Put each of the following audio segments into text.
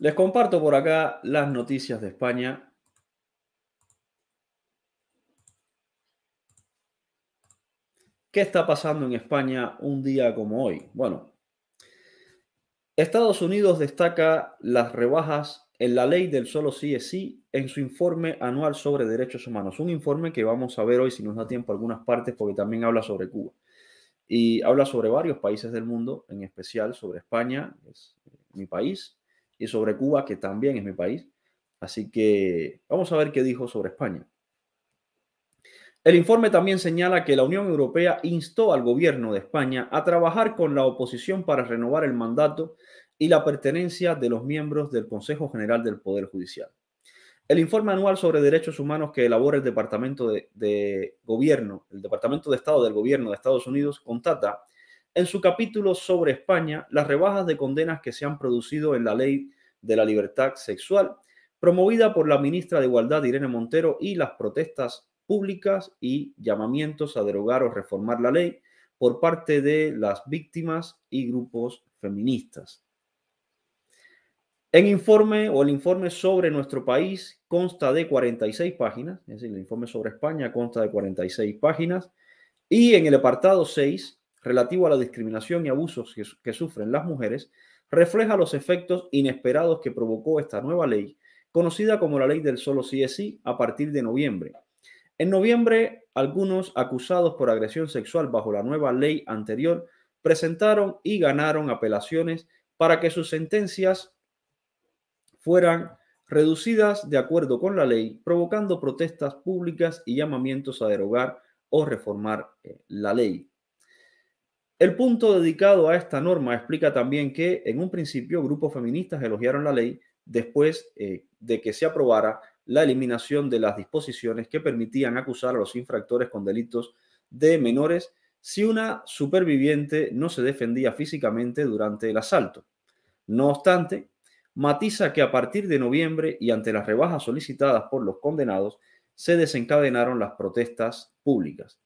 Les comparto por acá las noticias de España. ¿Qué está pasando en España un día como hoy? Bueno, Estados Unidos destaca las rebajas en la ley del solo sí es sí en su informe anual sobre derechos humanos. Un informe que vamos a ver hoy, si nos da tiempo, algunas partes, porque también habla sobre Cuba. Y habla sobre varios países del mundo, en especial sobre España, es mi país, y sobre Cuba, que también es mi país. Así que vamos a ver qué dijo sobre España. El informe también señala que la Unión Europea instó al gobierno de España a trabajar con la oposición para renovar el mandato y la pertenencia de los miembros del Consejo General del Poder Judicial. El informe anual sobre derechos humanos que elabora el Departamento de, Gobierno, el Departamento de Estado del Gobierno de Estados Unidos, contata en su capítulo sobre España las rebajas de condenas que se han producido en la ley de la libertad sexual, promovida por la ministra de Igualdad Irene Montero y las protestas públicas y llamamientos a derogar o reformar la ley por parte de las víctimas y grupos feministas. En informe o el informe sobre nuestro país consta de 46 páginas, es decir, el informe sobre España consta de 46 páginas, y en el apartado 6 relativo a la discriminación y abusos que, sufren las mujeres refleja los efectos inesperados que provocó esta nueva ley, conocida como la ley del solo sí es sí, a partir de noviembre. En noviembre, algunos acusados por agresión sexual bajo la nueva ley anterior presentaron y ganaron apelaciones para que sus sentencias fueran reducidas de acuerdo con la ley, provocando protestas públicas y llamamientos a derogar o reformar eh, la ley. El punto dedicado a esta norma explica también que en un principio grupos feministas elogiaron la ley después eh, de que se aprobara la eliminación de las disposiciones que permitían acusar a los infractores con delitos de menores si una superviviente no se defendía físicamente durante el asalto. No obstante, matiza que a partir de noviembre y ante las rebajas solicitadas por los condenados, se desencadenaron las protestas públicas.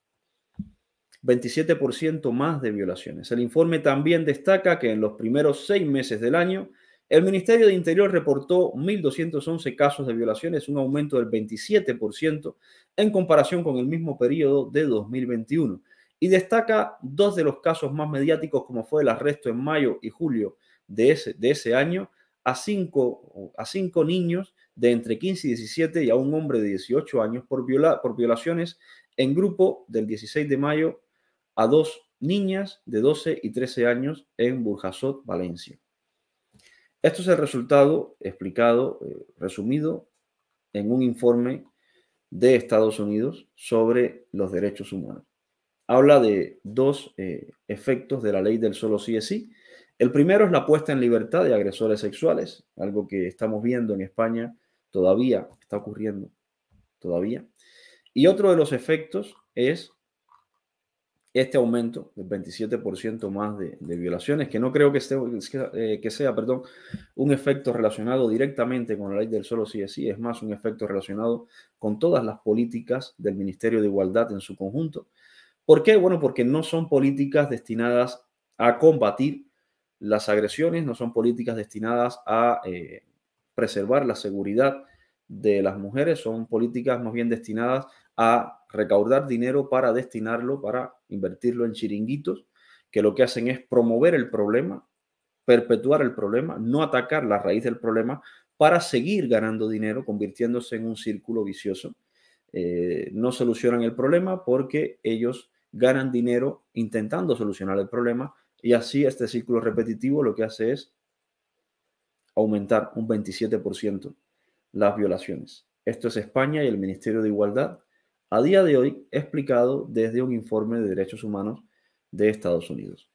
27% más de violaciones. El informe también destaca que en los primeros seis meses del año, el Ministerio de Interior reportó 1.211 casos de violaciones, un aumento del 27% en comparación con el mismo periodo de 2021. Y destaca dos de los casos más mediáticos, como fue el arresto en mayo y julio de ese, de ese año, a cinco, a cinco niños de entre 15 y 17 y a un hombre de 18 años por, violar por violaciones en grupo del 16 de mayo a dos niñas de 12 y 13 años en Burjasot, Valencia. Esto es el resultado explicado, eh, resumido, en un informe de Estados Unidos sobre los derechos humanos. Habla de dos eh, efectos de la ley del solo sí es sí. El primero es la puesta en libertad de agresores sexuales, algo que estamos viendo en España todavía, está ocurriendo todavía. Y otro de los efectos es este aumento del 27% más de, violaciones, que no creo que, esté, eh, que, sea perdón, un efecto relacionado directamente con la ley del solo sí es sí, es más un efecto relacionado con todas las políticas del Ministerio de Igualdad en su conjunto. ¿Por qué? Bueno, porque no son políticas destinadas a combatir las agresiones, no son políticas destinadas a eh, preservar la seguridad de las mujeres, son políticas más bien destinadas a recaudar dinero para destinarlo, para invertirlo en chiringuitos, que lo que hacen es promover el problema, perpetuar el problema, no atacar la raíz del problema para seguir ganando dinero, convirtiéndose en un círculo vicioso. Eh, no solucionan el problema porque ellos ganan dinero intentando solucionar el problema y así este círculo repetitivo lo que hace es aumentar un 27% las violaciones. Esto es España y el Ministerio de Igualdad a día de hoy explicado desde un informe de derechos humanos de Estados Unidos.